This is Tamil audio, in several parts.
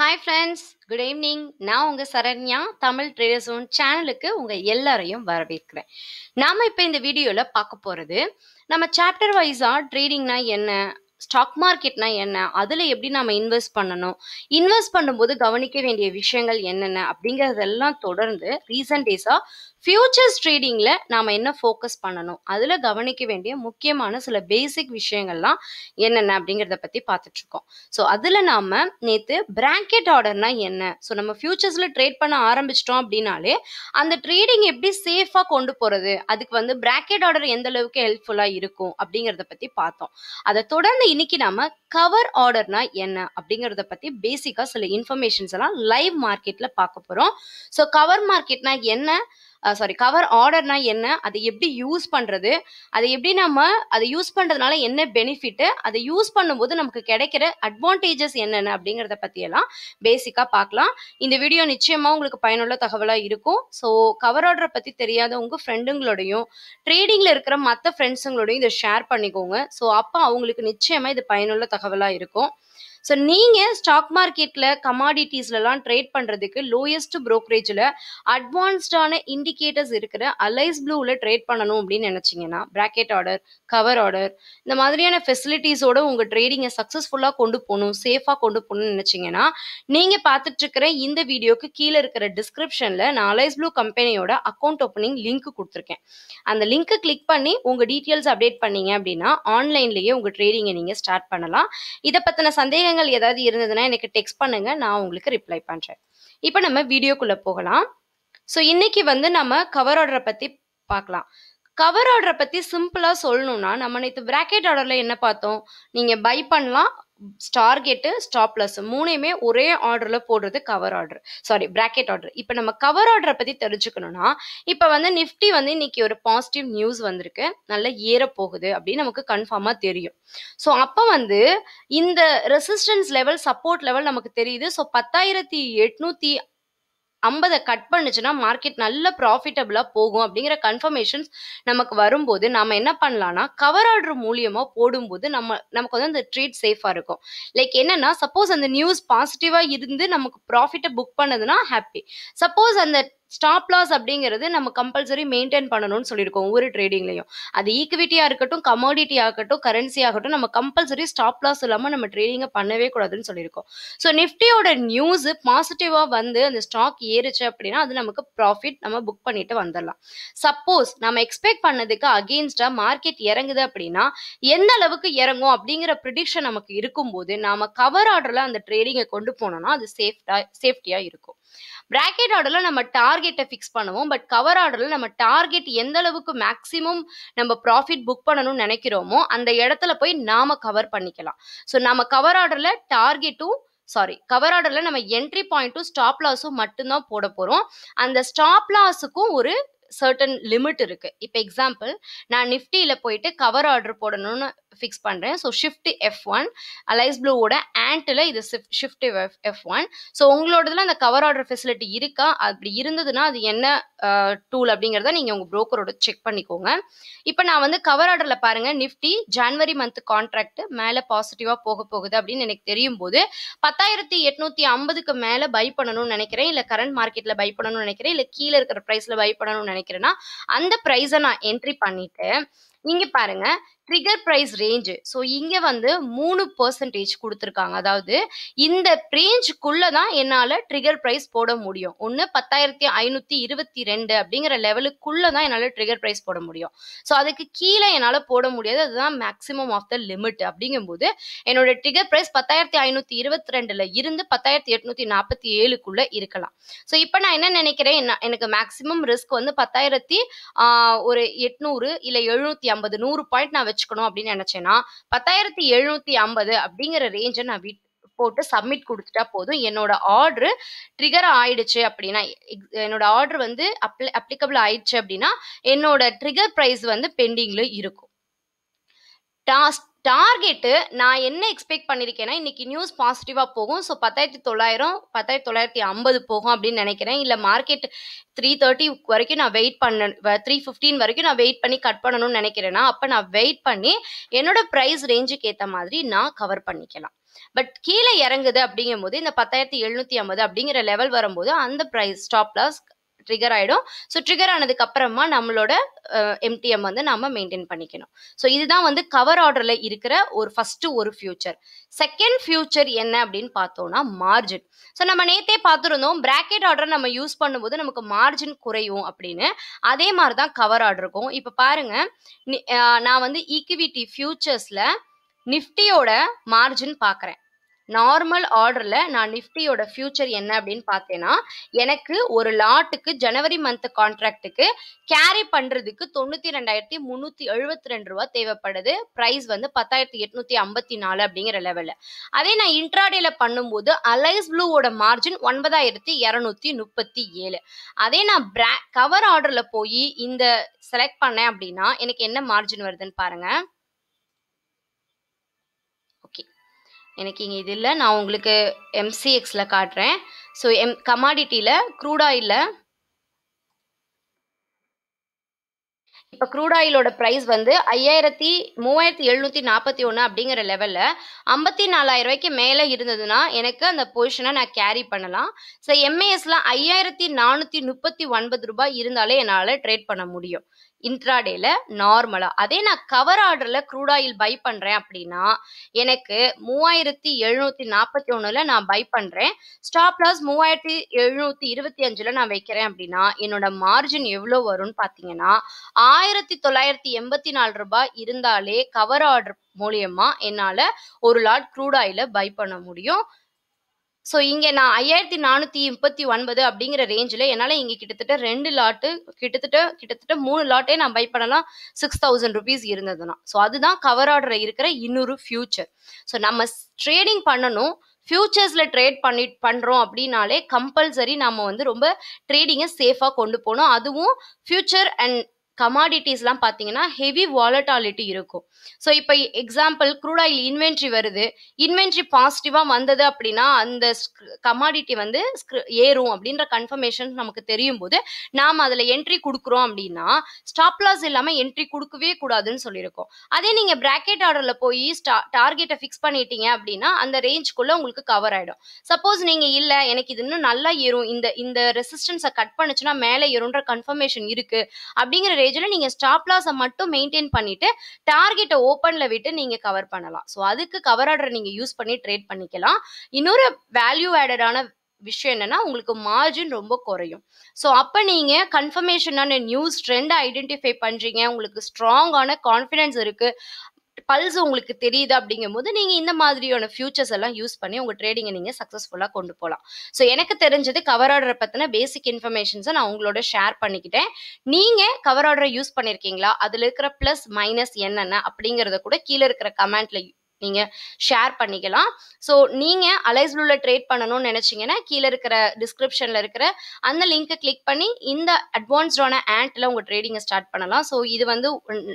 ஹாய் ஃப்ரெண்ட்ஸ் குட் ஈவினிங் நான் உங்கள் சரண்யா தமிழ் ட்ரேடர் ஜோன் சேனலுக்கு உங்கள் எல்லாரையும் வரவேற்கிறேன் நாம் இப்போ இந்த வீடியோவில் பார்க்க போகிறது நம்ம சாப்டர் வைஸாக ட்ரேடிங்னா என்ன ஸ்டாக் மார்க்கெட்னா என்ன அதில் எப்படி நம்ம இன்வெஸ்ட் பண்ணணும் இன்வெஸ்ட் பண்ணும்போது கவனிக்க வேண்டிய விஷயங்கள் என்னென்ன அப்படிங்கிறதெல்லாம் தொடர்ந்து ரீசன்ட் டேஸாக ஃபியூச்சர்ஸ் ட்ரேடிங்கில் நாம் என்ன ஃபோக்கஸ் பண்ணணும் அதில் கவனிக்க வேண்டிய முக்கியமான சில பேசிக் விஷயங்கள்லாம் என்னென்ன அப்படிங்கிறத பற்றி பார்த்துட்ருக்கோம் ஸோ அதில் நாம் நேற்று பிராங்கெட் ஆர்டர்னா என்ன ஸோ நம்ம ஃபியூச்சர்ஸில் ட்ரேட் பண்ண ஆரம்பிச்சிட்டோம் அப்படின்னாலே அந்த ட்ரேடிங் எப்படி சேஃபாக கொண்டு போகிறது அதுக்கு வந்து பிராங்கெட் ஆர்டர் எந்த அளவுக்கு ஹெல்ப்ஃபுல்லாக இருக்கும் அப்படிங்கிறத பற்றி பார்த்தோம் அதை தொடர்ந்து இன்னைக்கு நாம் கவர் ஆர்டர்னா என்ன அப்படிங்கிறத பற்றி பேசிக்காக சில இன்ஃபர்மேஷன்ஸ் எல்லாம் லைவ் மார்க்கெட்டில் பார்க்க போகிறோம் ஸோ கவர் மார்க்கெட்னா என்ன சாரி கவர் ஆர்டர்னா என்ன அதை எப்படி யூஸ் பண்ணுறது அதை எப்படி நம்ம அதை யூஸ் பண்ணுறதுனால என்ன பெனிஃபிட்டு அதை யூஸ் பண்ணும்போது நமக்கு கிடைக்கிற அட்வான்டேஜஸ் என்னென்ன அப்படிங்கிறத பற்றியெல்லாம் பேசிக்காக பார்க்கலாம் இந்த வீடியோ நிச்சயமாக உங்களுக்கு பயனுள்ள தகவலாக இருக்கும் ஸோ கவர் ஆர்டரை பற்றி தெரியாத உங்க ஃப்ரெண்டுங்களோடையும் ட்ரேடிங்ல இருக்கிற மற்ற ஃப்ரெண்ட்ஸுங்களோடையும் இதை ஷேர் பண்ணிக்கோங்க ஸோ அப்போ அவங்களுக்கு நிச்சயமாக இது பயனுள்ள தகவலாக இருக்கும் ஸோ நீங்கள் ஸ்டாக் மார்க்கெட்டில் கமாடிட்டிஸ்லலாம் ட்ரேட் பண்ணுறதுக்கு லோயஸ்ட் ப்ரோக்கரேஜில் அட்வான்ஸ்டான இண்டிகேட்டர்ஸ் இருக்கிற அலைஸ் ப்ளூவில் ட்ரேட் பண்ணணும் அப்படின்னு நினச்சிங்கன்னா ப்ராக்கெட் ஆர்டர் கவர் ஆர்டர் இந்த மாதிரியான ஃபெசிலிட்டிஸோட உங்கள் ட்ரேடிங்கை சக்ஸஸ்ஃபுல்லாக கொண்டு போகணும் சேஃபாக கொண்டு போகணும்னு நினச்சிங்கன்னா நீங்கள் பார்த்துட்ருக்கிற இந்த வீடியோக்கு கீழே இருக்கிற டிஸ்கிரிப்ஷனில் நான் அலைஸ் ப்ளூ கம்பெனியோட அக்கௌண்ட் ஓப்பனிங் லிங்க் கொடுத்துருக்கேன் அந்த லிங்க்கை கிளிக் பண்ணி உங்கள் டீட்டெயில்ஸ் அப்டேட் பண்ணீங்க அப்படின்னா ஆன்லைன்லேயே உங்கள் ட்ரேடிங்கை நீங்கள் ஸ்டார்ட் பண்ணலாம் இதை பற்றின சந்தேகம் சந்தேகங்கள் ஏதாவது இருந்ததுன்னா எனக்கு டெக்ஸ்ட் பண்ணுங்க நான் உங்களுக்கு ரிப்ளை பண்றேன் இப்போ நம்ம வீடியோக்குள்ள போகலாம் ஸோ இன்னைக்கு வந்து நம்ம கவர் ஆர்டரை பத்தி பார்க்கலாம் கவர் ஆர்டரை பற்றி சிம்பிளாக சொல்லணும்னா நம்ம நேற்று ப்ராக்கெட் ஆர்டரில் என்ன பார்த்தோம் நீங்கள் பை பண்ணலாம் ஸ்டார் கேட்டு ஸ்டாப் லாஸ் மூணையுமே ஒரே ஆர்டரில் போடுறது cover order sorry bracket order இப்போ நம்ம கவர் ஆர்டரை பற்றி தெரிஞ்சுக்கணும்னா இப்போ வந்து நிஃப்டி வந்து இன்னைக்கு ஒரு பாசிட்டிவ் நியூஸ் வந்திருக்கு நல்லா ஏற போகுது அப்படின்னு நமக்கு கன்ஃபார்மாக தெரியும் ஸோ அப்போ வந்து இந்த ரெசிஸ்டன்ஸ் லெவல் சப்போர்ட் லெவல் நமக்கு தெரியுது ஸோ பத்தாயிரத்தி எட்நூற்றி ஐம்பதை கட் பண்ணுச்சுன்னா மார்க்கெட் நல்ல ப்ராஃபிட்டபிளாக போகும் அப்படிங்கிற கன்ஃபர்மேஷன்ஸ் நமக்கு வரும்போது நம்ம என்ன பண்ணலான்னா கவர் ஆர்டர் மூலியமாக போடும்போது நம்ம நமக்கு வந்து அந்த ட்ரீட் சேஃபாக இருக்கும் லைக் என்னன்னா சப்போஸ் அந்த நியூஸ் பாசிட்டிவாக இருந்து நமக்கு ப்ராஃபிட்டை புக் பண்ணதுன்னா ஹாப்பி சப்போஸ் அந்த ஸ்டாப் லாஸ் அப்படிங்கிறது நம்ம கம்பல்சரி மெயின்டைன் பண்ணணும்னு சொல்லியிருக்கோம் ஒவ்வொரு ட்ரேடிங்லையும் அது ஈக்விட்டியாக இருக்கட்டும் கமோடிட்டி ஆகட்டும் கரன்சி ஆகட்டும் நம்ம கம்பல்சரி ஸ்டாப் லாஸ் இல்லாமல் நம்ம ட்ரேடிங்க பண்ணவே கூடாதுன்னு சொல்லியிருக்கோம் ஸோ நிஃப்டியோட நியூஸ் பாசிட்டிவா வந்து அந்த ஸ்டாக் ஏறுச்சு அப்படின்னா அது நமக்கு ப்ராஃபிட் நம்ம புக் பண்ணிட்டு வந்துடலாம் சப்போஸ் நம்ம எக்ஸ்பெக்ட் பண்ணதுக்கு அகேன்ஸ்டா மார்க்கெட் இறங்குது அப்படின்னா எந்த அளவுக்கு இறங்கும் அப்படிங்கிற ப்ரிடிக்ஷன் நமக்கு இருக்கும்போது நாம கவர் ஆர்டர்ல அந்த ட்ரேடிங்கை கொண்டு போனோம்னா அது சேஃப்டா சேஃப்டியாக இருக்கும் பிராக்கெட் ஆர்டரில் நம்ம டார்கெட்டை ஃபிக்ஸ் பண்ணுவோம் பட் கவர் ஆர்டரில் நம்ம டார்கெட் எந்த அளவுக்கு மேக்ஸிமம் நம்ம ப்ராஃபிட் புக் பண்ணணும்னு நினைக்கிறோமோ அந்த இடத்துல போய் நாம கவர் பண்ணிக்கலாம் ஸோ நம்ம கவர் ஆர்டரில் டார்கெட்டும் சாரி கவர் ஆர்டரில் நம்ம என்ட்ரி பாயிண்ட்டும் ஸ்டாப் லாஸும் மட்டும்தான் போட போகிறோம் அந்த ஸ்டாப் லாஸுக்கும் ஒரு சர்டன் லிமிட் இருக்குது இப்போ எக்ஸாம்பிள் நான் நிஃப்டியில் போயிட்டு கவர் ஆர்டர் போடணும்னு ஃபிக்ஸ் பண்ணுறேன் so shift F one Alice ப்ளூவோட ஆண்ட்டில் இது shift F F one so உங்களோடதுல அந்த கவர் ஆர்டர் ஃபெசிலிட்டி இருக்கா அப்படி இருந்ததுன்னா அது என்ன டூல் அப்படிங்கிறத நீங்கள் உங்கள் ப்ரோக்கரோட செக் பண்ணிக்கோங்க இப்போ நான் வந்து கவர் ஆர்டரில் பாருங்கள் நிஃப்டி ஜான்வரி மந்த் கான்ட்ராக்ட் மேலே பாசிட்டிவாக போக போகுது அப்படின்னு எனக்கு தெரியும் போது பத்தாயிரத்தி எட்நூற்றி ஐம்பதுக்கு மேலே பை பண்ணணும்னு நினைக்கிறேன் இல்லை கரண்ட் மார்க்கெட்டில் பை பண்ணணும்னு நினைக்கிறேன் இல்லை கீழே இருக்கிற ப்ரைஸில் பை பண்ணணும்னு நினைக்கிறேன்னா அந்த ப்ரைஸை நான் என்ட்ரி பண்ணிவிட்டு இங்க பாருங்க ட்ரிகர் ப்ரைஸ் ரேஞ்சு ஸோ இங்கே வந்து மூணு பர்சன்டேஜ் கொடுத்துருக்காங்க அதாவது இந்த ரேஞ்சுக்குள்ள தான் என்னால் ட்ரிகர் ப்ரைஸ் போட முடியும் ஒன்று பத்தாயிரத்தி ஐநூற்றி இருபத்தி ரெண்டு அப்படிங்கிற லெவலுக்குள்ளே தான் என்னால் ட்ரிகர் ப்ரைஸ் போட முடியும் ஸோ அதுக்கு கீழே என்னால் போட முடியாது அதுதான் மேக்சிமம் ஆஃப் த லிமிட் அப்படிங்கும்போது என்னோட ட்ரிகர் ப்ரைஸ் பத்தாயிரத்தி ஐநூற்றி இருபத்தி ரெண்டில் இருந்து பத்தாயிரத்தி எட்நூற்றி நாற்பத்தி ஏழுக்குள்ளே இருக்கலாம் ஸோ இப்போ நான் என்ன நினைக்கிறேன் எனக்கு மேக்சிமம் ரிஸ்க் வந்து பத்தாயிரத்தி ஒரு எட்நூறு இல்லை எழுநூற்றி ஐம்பது நூறு பாயிண்ட் நான் வச்சுக்கணும் அப்படின்னு நினைச்சேன்னா பத்தாயிரத்தி எழுநூத்தி ஐம்பது அப்படிங்கிற ரேஞ்சை நான் வீட் போட்டு சப்மிட் கொடுத்துட்டா போதும் என்னோட ஆர்டர் ட்ரிகர் ஆயிடுச்சு அப்படின்னா என்னோட ஆர்டர் வந்து அப்ளிகபிள் ஆயிடுச்சு அப்படின்னா என்னோட ட்ரிகர் ப்ரைஸ் வந்து பெண்டிங்ல இருக்கும் டாஸ் டார்கெட்டு நான் என்ன எக்ஸ்பெக்ட் பண்ணியிருக்கேன்னா இன்றைக்கி நியூஸ் பாசிட்டிவாக போகும் ஸோ பத்தாயிரத்தி தொள்ளாயிரம் பத்தாயிரத்தி தொள்ளாயிரத்தி ஐம்பது போகும் அப்படின்னு நினைக்கிறேன் இல்லை மார்க்கெட் த்ரீ தேர்ட்டி வரைக்கும் நான் வெயிட் பண்ண த்ரீ ஃபிஃப்டீன் வரைக்கும் நான் வெயிட் பண்ணி கட் பண்ணணும்னு நினைக்கிறேன்னா அப்போ நான் வெயிட் பண்ணி என்னோட ப்ரைஸ் ரேஞ்சுக்கு ஏற்ற மாதிரி நான் கவர் பண்ணிக்கலாம் பட் கீழே இறங்குது அப்படிங்கும் போது இந்த பத்தாயிரத்தி எழுநூற்றி ஐம்பது அப்படிங்கிற லெவல் வரும்போது அந்த ப்ரைஸ் ஸ்டாப் லாஸ் ட்ரிகர் ஆகிடும் ஸோ ட்ரிகர் ஆனதுக்கு அப்புறமா நம்மளோட எம்டிஎம் வந்து நம்ம மெயின்டைன் பண்ணிக்கணும் ஸோ இதுதான் வந்து கவர் ஆர்டரில் இருக்கிற ஒரு ஃபஸ்ட்டு ஒரு ஃபியூச்சர் செகண்ட் ஃபியூச்சர் என்ன அப்படின்னு பார்த்தோம்னா மார்ஜின் ஸோ நம்ம நேத்தே பார்த்துருந்தோம் பிராக்கெட் ஆர்டர் நம்ம யூஸ் பண்ணும்போது நமக்கு மார்ஜின் குறையும் அப்படின்னு அதே மாதிரி தான் கவர் ஆர்டர் இருக்கும் இப்போ பாருங்க நான் வந்து ஈக்விட்டி ஃபியூச்சர்ஸில் நிஃப்டியோட மார்ஜின் பார்க்குறேன் நார்மல் ஆர்டரில் நான் நிஃப்டியோட ஃபியூச்சர் என்ன அப்படின்னு பார்த்தேன்னா எனக்கு ஒரு லாட்டுக்கு ஜனவரி மந்த் கான்ட்ராக்டுக்கு கேரி பண்ணுறதுக்கு தொண்ணூற்றி ரெண்டாயிரத்தி முந்நூற்றி எழுபத்தி ரெண்டு ரூபா தேவைப்படுது ப்ரைஸ் வந்து பத்தாயிரத்தி எட்நூற்றி ஐம்பத்தி நாலு அப்படிங்கிற லெவலில் அதே நான் இன்ட்ராடேல பண்ணும்போது அலைஸ் ப்ளூவோட மார்ஜின் ஒன்பதாயிரத்தி இரநூத்தி முப்பத்தி ஏழு அதே நான் பிரா கவர் ஆர்டரில் போய் இந்த செலக்ட் பண்ணேன் அப்படின்னா எனக்கு என்ன மார்ஜின் வருதுன்னு பாருங்கள் எனக்கு இங்கே இது இல்லை நான் உங்களுக்கு எம்சிஎக்ஸில் காட்டுறேன் ஸோ எம் கமாடிட்டியில் க்ரூட் ஆயிலில் இப்போ க்ரூட் ஆயிலோட ப்ரைஸ் வந்து ஐயாயிரத்தி மூவாயிரத்தி எழுநூற்றி நாற்பத்தி ஒன்று அப்படிங்கிற லெவலில் ஐம்பத்தி நாலாயிரம் ரூபாய்க்கு மேலே இருந்ததுன்னா எனக்கு அந்த பொசிஷனை நான் கேரி பண்ணலாம் ஸோ எம்ஏஎஸ்லாம் ஐயாயிரத்தி நானூற்றி முப்பத்தி ஒன்பது ரூபாய் இருந்தாலே என்னால் ட்ரேட் பண்ண முடியும் இன்ட்ராடேல நார்மலாக அதே நான் கவர் ஆர்டரில் க்ரூட் ஆயில் பை பண்ணுறேன் அப்படின்னா எனக்கு மூவாயிரத்தி எழுநூற்றி நாற்பத்தி ஒண்ணுல நான் பை பண்ணுறேன் ஸ்டாப் லாஸ் மூவாயிரத்தி எழுநூற்றி இருபத்தி அஞ்சில் நான் வைக்கிறேன் அப்படின்னா என்னோட மார்ஜின் எவ்வளோ வரும்னு பார்த்தீங்கன்னா ஆயிரத்தி தொள்ளாயிரத்தி எண்பத்தி நாலு ரூபாய் இருந்தாலே கவர் ஆர்டர் மூலியமா என்னால் ஒரு லாட் க்ரூட் ஆயில பை பண்ண முடியும் ஸோ இங்கே நான் ஐயாயிரத்தி நானூற்றி முப்பத்தி ஒன்பது அப்படிங்கிற ரேஞ்சில் என்னால் இங்கே கிட்டத்தட்ட ரெண்டு லாட்டு கிட்டத்தட்ட கிட்டத்தட்ட மூணு லாட்டே நான் பை பண்ணலாம் சிக்ஸ் தௌசண்ட் ருபீஸ் இருந்ததுன்னா ஸோ அதுதான் கவர் ஆர்டர் இருக்கிற இன்னொரு ஃபியூச்சர் ஸோ நம்ம ட்ரேடிங் பண்ணணும் ஃபியூச்சர்ஸில் ட்ரேட் பண்ணி பண்ணுறோம் அப்படின்னாலே கம்பல்சரி நம்ம வந்து ரொம்ப ட்ரேடிங்கை சேஃபாக கொண்டு போகணும் அதுவும் ஃபியூச்சர் அண்ட் கமாடிட்டிஸ்லாம் பார்த்தீங்கன்னா ஹெவி வாலட்டாலிட்டி இருக்கும் ஸோ இப்போ எக்ஸாம்பிள் க்ரூட் ஆயில் இன்வென்ட்ரி வருது இன்வென்ட்ரி பாசிட்டிவாக வந்தது அப்படின்னா அந்த கமாடிட்டி வந்து ஏறும் அப்படின்ற கன்ஃபர்மேஷன் நமக்கு தெரியும் போது நாம் அதில் என்ட்ரி கொடுக்குறோம் அப்படின்னா ஸ்டாப் லாஸ் இல்லாமல் என்ட்ரி கொடுக்கவே கூடாதுன்னு சொல்லியிருக்கோம் அதே நீங்கள் பிராக்கெட் ஆர்டரில் போய் ஸ்டா டார்கெட்டை ஃபிக்ஸ் பண்ணிட்டீங்க அப்படின்னா அந்த ரேஞ்ச்குள்ளே உங்களுக்கு கவர் ஆகிடும் சப்போஸ் நீங்கள் இல்லை எனக்கு இது இன்னும் நல்லா ஏறும் இந்த இந்த ரெசிஸ்டன்ஸை கட் பண்ணுச்சுன்னா மேலே ஏறும்ன்ற கன்ஃபர்மேஷன் இருக்குது அப்படிங்கிற பேஜில் நீங்கள் ஸ்டாப் லாஸை மட்டும் மெயின்டைன் பண்ணிவிட்டு டார்கெட்டை ஓப்பனில் விட்டு நீங்கள் கவர் பண்ணலாம் ஸோ அதுக்கு கவர் ஆர்டர் நீங்கள் யூஸ் பண்ணி ட்ரேட் பண்ணிக்கலாம் இன்னொரு வேல்யூ ஆடடான விஷயம் என்னன்னா உங்களுக்கு மார்ஜின் ரொம்ப குறையும் ஸோ அப்போ நீங்கள் கன்ஃபர்மேஷனான நியூஸ் ட்ரெண்டை ஐடென்டிஃபை பண்ணுறீங்க உங்களுக்கு ஸ்ட்ராங்கான கான்ஃபிடென்ஸ் இருக்குது பல்ஸ் உங்களுக்கு தெரியுது அப்படிங்கும் போது நீங்கள் இந்த மாதிரியான ஃபியூச்சர்ஸ் எல்லாம் யூஸ் பண்ணி உங்கள் ட்ரேடிங்கை நீங்கள் சக்ஸஸ்ஃபுல்லாக கொண்டு போகலாம் ஸோ எனக்கு தெரிஞ்சது கவர் ஆர்டரை பற்றின பேசிக் இன்ஃபர்மேஷன்ஸை நான் உங்களோட ஷேர் பண்ணிக்கிட்டேன் நீங்கள் கவர் ஆர்டரை யூஸ் பண்ணியிருக்கீங்களா அதில் இருக்கிற ப்ளஸ் மைனஸ் என்னென்ன அப்படிங்கிறத கூட கீழே இருக்கிற கமெண்ட்டில் நீங்கள் ஷேர் பண்ணிக்கலாம் ஸோ நீங்கள் அலைஸ் ப்ளூவில் ட்ரேட் பண்ணணும்னு நினச்சிங்கன்னா கீழே இருக்கிற டிஸ்கிரிப்ஷனில் இருக்கிற அந்த லிங்க்கை கிளிக் பண்ணி இந்த அட்வான்ஸ்டான ஆண்ட்டில் உங்கள் ட்ரேடிங்கை ஸ்டார்ட் பண்ணலாம் ஸோ இது வந்து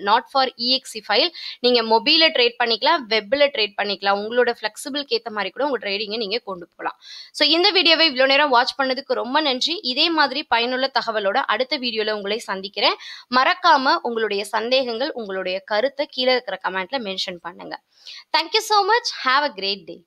நாட் ஃபார் இஎக்ஸி ஃபைல் நீங்கள் மொபைலில் ட்ரேட் பண்ணிக்கலாம் வெப்பில் ட்ரேட் பண்ணிக்கலாம் உங்களோட ஃப்ளெக்சிபிளுக்கு ஏற்ற மாதிரி கூட உங்கள் ட்ரேடிங்கை நீங்கள் கொண்டு போகலாம் ஸோ இந்த வீடியோவை இவ்வளோ நேரம் வாட்ச் பண்ணதுக்கு ரொம்ப நன்றி இதே மாதிரி பயனுள்ள தகவலோட அடுத்த வீடியோவில் உங்களை சந்திக்கிறேன் மறக்காமல் உங்களுடைய சந்தேகங்கள் உங்களுடைய கருத்தை கீழே இருக்கிற கமெண்ட்டில் மென்ஷன் பண்ணுங்கள் Thank you so much. Have a great day.